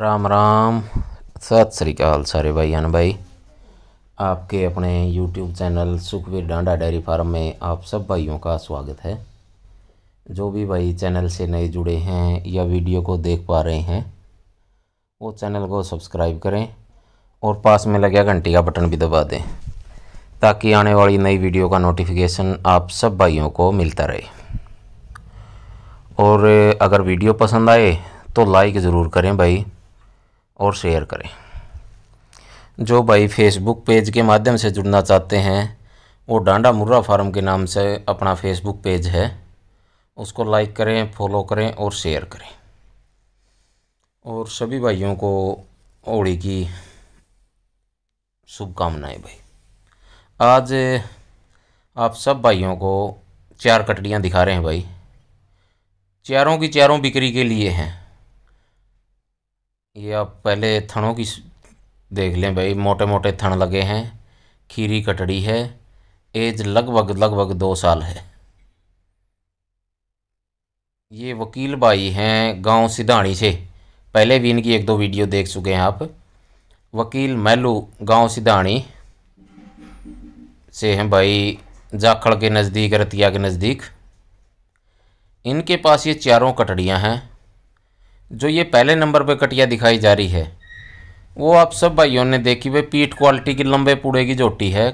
राम राम सत श्रीकाल सारे भाई हन भाई आपके अपने YouTube channel Sukhvir Danda dairy farm में आप सब भाइयों का स्वागत है जो भी भाई चैनल से नए जुड़े हैं या वीडियो को देख पा रहे हैं वो चैनल को सब्सक्राइब करें और पास में लगे घंटी का बटन भी दबा दें ताकि आने वाली नई वीडियो का नोटिफिकेशन आप सब भाइयों को मिलता रहे और अगर वीडियो पसंद आए तो लाइक ज़रूर करें भाई और शेयर करें जो भाई फेसबुक पेज के माध्यम से जुड़ना चाहते हैं वो डांडा मुर्रा फार्म के नाम से अपना फेसबुक पेज है उसको लाइक करें फॉलो करें और शेयर करें और सभी भाइयों को होली की शुभकामनाएं भाई आज आप सब भाइयों को चार कटड़ियाँ दिखा रहे हैं भाई चारों की चारों बिक्री के लिए हैं ये आप पहले थनों की देख लें भाई मोटे मोटे थन लगे हैं खीरी कटड़ी है एज लगभग लगभग दो साल है ये वकील भाई हैं गांव सिधाणी से पहले भी इनकी एक दो वीडियो देख चुके हैं आप वकील मैलू गांव सिधाणी से हैं भाई जाखड़ के नज़दीक रतिया के नज़दीक इनके पास ये चारों कटड़ियाँ हैं जो ये पहले नंबर पे कटिया दिखाई जा रही है वो आप सब भाइयों ने देखी भाई पीठ क्वालिटी की लंबे पूड़े की जोटी है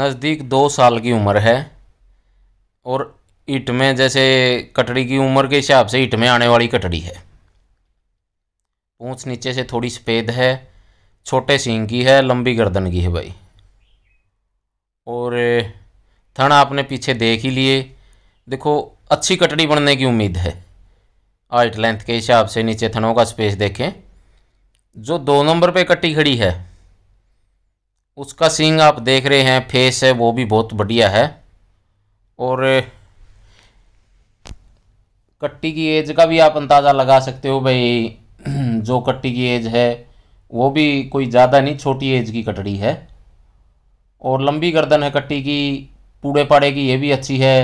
नज़दीक दो साल की उम्र है और ईट में जैसे कटड़ी की उम्र के हिसाब से ईट में आने वाली कटड़ी है पूँछ नीचे से थोड़ी सफ़ेद है छोटे सींग की है लंबी गर्दन की है भाई और थन आपने पीछे देख ही लिए देखो अच्छी कटड़ी बनने की उम्मीद है आइट लेंथ के हिसाब से नीचे थनों का स्पेस देखें जो दो नंबर पे कट्टी खड़ी है उसका सींग आप देख रहे हैं फेस है वो भी बहुत बढ़िया है और कट्टी की एज का भी आप अंदाज़ा लगा सकते हो भाई जो कट्टी की एज है वो भी कोई ज़्यादा नहीं छोटी एज की कटड़ी है और लंबी गर्दन है कट्टी की पूड़े पाड़े की ये भी अच्छी है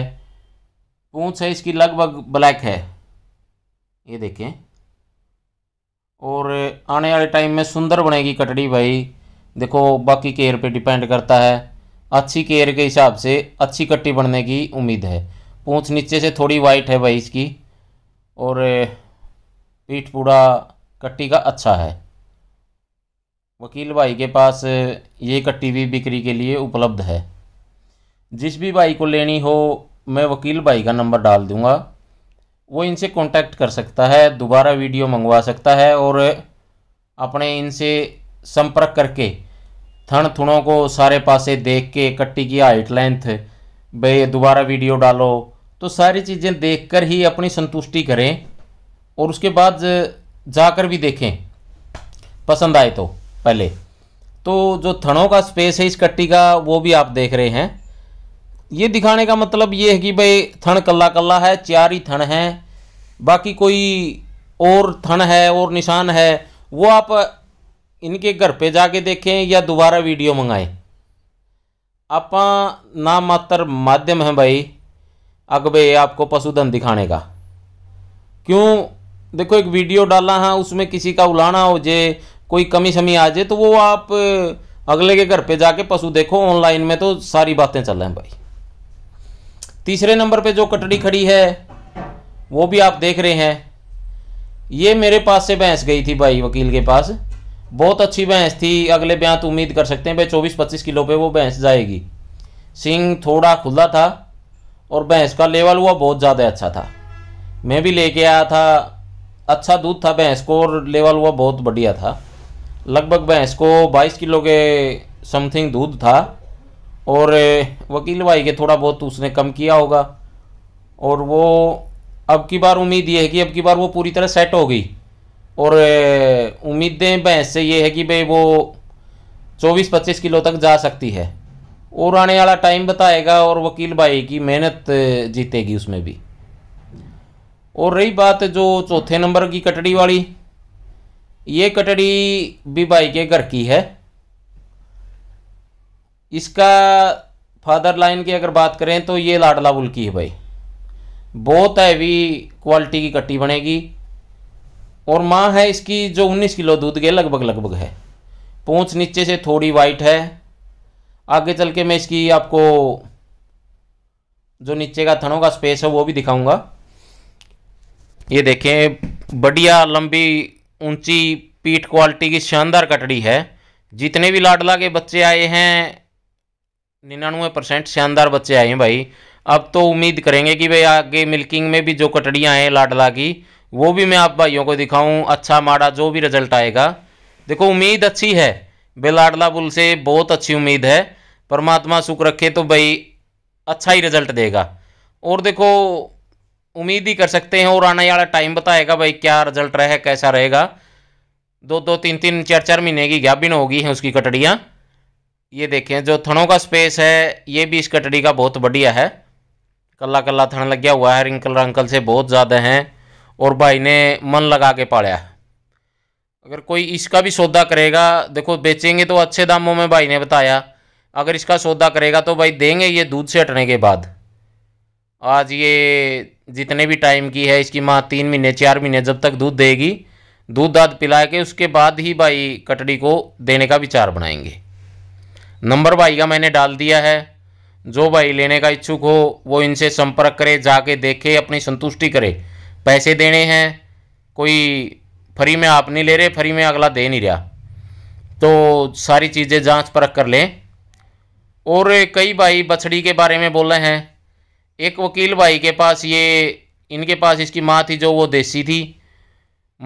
पूँछ है इसकी लगभग ब्लैक है ये देखें और आने वाले टाइम में सुंदर बनेगी कटड़ी भाई देखो बाकी केयर पे डिपेंड करता है अच्छी केयर के हिसाब से अच्छी कट्टी बनने की उम्मीद है पूँछ नीचे से थोड़ी वाइट है भाई इसकी और पीठ पूरा कट्टी का अच्छा है वकील भाई के पास ये कट्टी भी बिक्री के लिए उपलब्ध है जिस भी भाई को लेनी हो मैं वकील भाई का नंबर डाल दूँगा वो इनसे कांटेक्ट कर सकता है दोबारा वीडियो मंगवा सकता है और अपने इनसे संपर्क करके थन थुणों को सारे पासे देख के कट्टी की हाइट लेंथ भाई दोबारा वीडियो डालो तो सारी चीज़ें देखकर ही अपनी संतुष्टि करें और उसके बाद जाकर भी देखें पसंद आए तो पहले तो जो थनों का स्पेस है इस कट्टी का वो भी आप देख रहे हैं ये दिखाने का मतलब ये है कि भाई थन कल्ला कल्ला है चार ही थन है बाकी कोई और थन है और निशान है वो आप इनके घर पे जाके देखें या दोबारा वीडियो मंगाएं आप ना मात्र माध्यम है भाई भाई आपको पशुधन दिखाने का क्यों देखो एक वीडियो डाला है उसमें किसी का उलाना हो जाए कोई कमी शमी आ जाए तो वो आप अगले के घर पे जाके पशु देखो ऑनलाइन में तो सारी बातें चल रहे हैं भाई तीसरे नंबर पे जो कटड़ी खड़ी है वो भी आप देख रहे हैं ये मेरे पास से भैंस गई थी भाई वकील के पास बहुत अच्छी भैंस थी अगले ब्याह तो उम्मीद कर सकते हैं भाई चौबीस पच्चीस किलो पे वो भैंस जाएगी सिंह थोड़ा खुला था और भैंस का लेवल हुआ बहुत ज़्यादा अच्छा था मैं भी लेके आया था अच्छा दूध था भैंस को और लेवल हुआ बहुत बढ़िया था लगभग भैंस को 22 किलो के समथिंग दूध था और वकील भाई के थोड़ा बहुत तो उसने कम किया होगा और वो अब की बार उम्मीद ये है कि अब की बार वो पूरी तरह सेट हो गई और उम्मीदें भैंस से ये है कि भाई वो 24-25 किलो तक जा सकती है और आने वाला टाइम बताएगा और वकील भाई की मेहनत जीतेगी उसमें भी और रही बात जो चौथे नंबर की कटड़ी वाली ये कटड़ी भी भाई के घर की है इसका फादर लाइन की अगर बात करें तो ये लाडला बुल्की की है भाई बहुत हैवी क्वालिटी की कट्टी बनेगी और माँ है इसकी जो 19 किलो दूध के लगभग लगभग है पूँछ नीचे से थोड़ी वाइट है आगे चल के मैं इसकी आपको जो नीचे का थनों का स्पेस है वो भी दिखाऊंगा ये देखें बढ़िया लंबी ऊंची पीठ क्वालिटी की शानदार कटड़ी है जितने भी लाडला के बच्चे आए हैं निन्यानवे परसेंट शानदार बच्चे आए हैं भाई अब तो उम्मीद करेंगे कि भाई आगे मिल्किंग में भी जो कटड़ियाँ हैं लाडला की वो भी मैं आप भाइयों को दिखाऊँ अच्छा माड़ा जो भी रिजल्ट आएगा देखो उम्मीद अच्छी है बेलाडला लाडला बुल से बहुत अच्छी उम्मीद है परमात्मा सुख रखे तो भाई अच्छा ही रिजल्ट देगा और देखो उम्मीद ही कर सकते हैं और आने वाला टाइम बताएगा भाई क्या रिजल्ट रहे कैसा रहेगा दो दो तीन तीन चार चार महीने की गाभिन होगी हैं उसकी कटड़ियाँ ये देखें जो थनों का स्पेस है ये भी इस कटड़ी का बहुत बढ़िया है कल्ला कल्ला थन लग गया हुआ है रिंकल रंकल से बहुत ज़्यादा हैं और भाई ने मन लगा के पाड़ा है अगर कोई इसका भी सौदा करेगा देखो बेचेंगे तो अच्छे दामों में भाई ने बताया अगर इसका सौदा करेगा तो भाई देंगे ये दूध से हटने के बाद आज ये जितने भी टाइम की है इसकी माँ तीन महीने चार महीने जब तक दूध देगी दूध दाद पिला के उसके बाद ही भाई कटड़ी को देने का विचार बनाएंगे नंबर भाई का मैंने डाल दिया है जो भाई लेने का इच्छुक हो वो इनसे संपर्क करे जाके देखे अपनी संतुष्टि करे पैसे देने हैं कोई फ्री में आप नहीं ले रहे फ्री में अगला दे नहीं रहा तो सारी चीज़ें जांच परख कर लें और कई भाई बछड़ी के बारे में बोल रहे हैं एक वकील भाई के पास ये इनके पास इसकी माँ थी जो वो देसी थी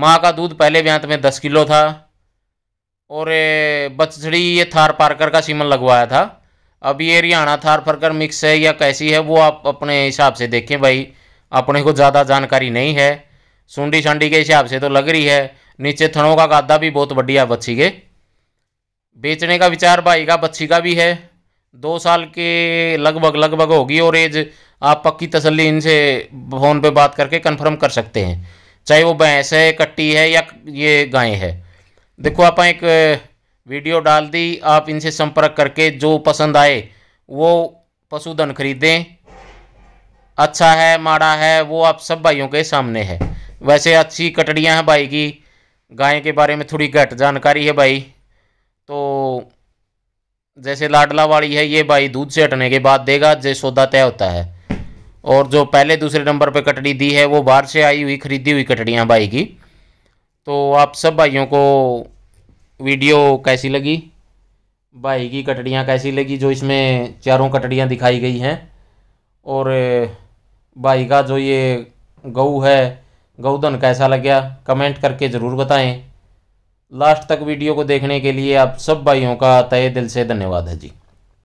माँ का दूध पहले ब्यांत में दस किलो था और बचड़ी ये थार पारकर का सीमन लगवाया था अब ये हरियाणा थार पारकर मिक्स है या कैसी है वो आप अपने हिसाब से देखें भाई अपने को ज़्यादा जानकारी नहीं है सूंडी संडी के हिसाब से तो लग रही है नीचे थनों का गादा भी बहुत बढ़िया बच्ची के बेचने का विचार भाई का बच्ची का भी है दो साल के लगभग लगभग होगी और एज आप पक्की तसल्ली इनसे फ़ोन पे बात करके कंफर्म कर सकते हैं चाहे वो भैंस है कट्टी है या ये गाय है देखो आप एक वीडियो डाल दी आप इनसे संपर्क करके जो पसंद आए वो पशुधन खरीदें अच्छा है माड़ा है वो आप सब भाइयों के सामने है वैसे अच्छी कटड़ियाँ हैं भाई की गाय के बारे में थोड़ी घट जानकारी है भाई तो जैसे लाडला वाली है ये भाई दूध से हटने के बाद देगा जो सौदा तय होता है और जो पहले दूसरे नंबर पे कटड़ी दी है वो बाहर से आई हुई खरीदी हुई कटड़ियाँ भाई की तो आप सब भाइयों को वीडियो कैसी लगी भाई की कटड़ियाँ कैसी लगी जो इसमें चारों कटड़ियाँ दिखाई गई हैं और भाई का जो ये गऊ है गौधन कैसा लग गया कमेंट करके ज़रूर बताएं लास्ट तक वीडियो को देखने के लिए आप सब भाइयों का तय दिल से धन्यवाद है जी